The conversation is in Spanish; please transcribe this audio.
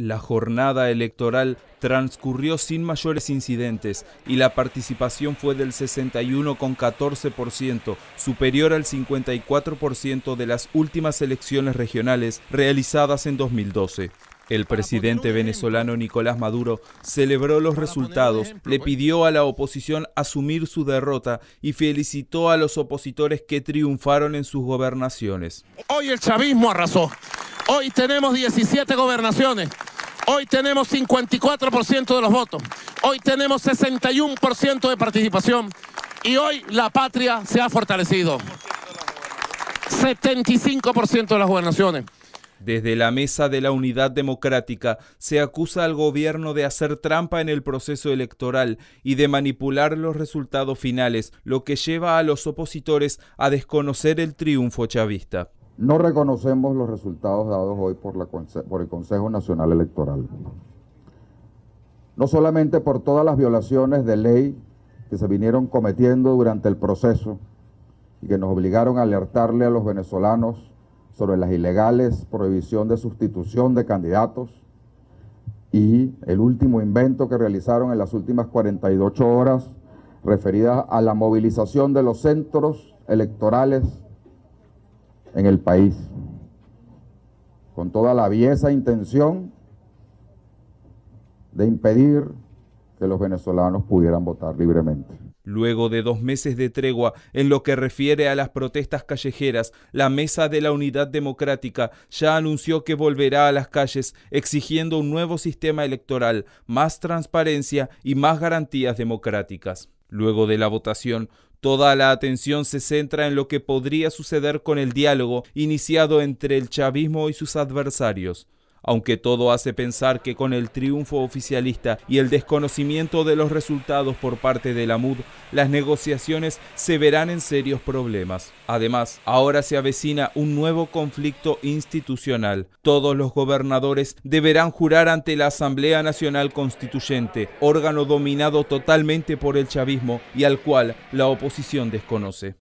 La jornada electoral transcurrió sin mayores incidentes y la participación fue del 61,14%, superior al 54% de las últimas elecciones regionales realizadas en 2012. El presidente venezolano Nicolás Maduro celebró los resultados, le pues. pidió a la oposición asumir su derrota y felicitó a los opositores que triunfaron en sus gobernaciones. Hoy el chavismo arrasó. Hoy tenemos 17 gobernaciones. Hoy tenemos 54% de los votos. Hoy tenemos 61% de participación. Y hoy la patria se ha fortalecido. 75% de las gobernaciones. Desde la Mesa de la Unidad Democrática se acusa al gobierno de hacer trampa en el proceso electoral y de manipular los resultados finales, lo que lleva a los opositores a desconocer el triunfo chavista. No reconocemos los resultados dados hoy por, la, por el Consejo Nacional Electoral. No solamente por todas las violaciones de ley que se vinieron cometiendo durante el proceso y que nos obligaron a alertarle a los venezolanos sobre las ilegales prohibición de sustitución de candidatos y el último invento que realizaron en las últimas 48 horas referida a la movilización de los centros electorales en el país, con toda la viesa intención de impedir que los venezolanos pudieran votar libremente. Luego de dos meses de tregua, en lo que refiere a las protestas callejeras, la Mesa de la Unidad Democrática ya anunció que volverá a las calles exigiendo un nuevo sistema electoral, más transparencia y más garantías democráticas. Luego de la votación, toda la atención se centra en lo que podría suceder con el diálogo iniciado entre el chavismo y sus adversarios aunque todo hace pensar que con el triunfo oficialista y el desconocimiento de los resultados por parte de la MUD, las negociaciones se verán en serios problemas. Además, ahora se avecina un nuevo conflicto institucional. Todos los gobernadores deberán jurar ante la Asamblea Nacional Constituyente, órgano dominado totalmente por el chavismo y al cual la oposición desconoce.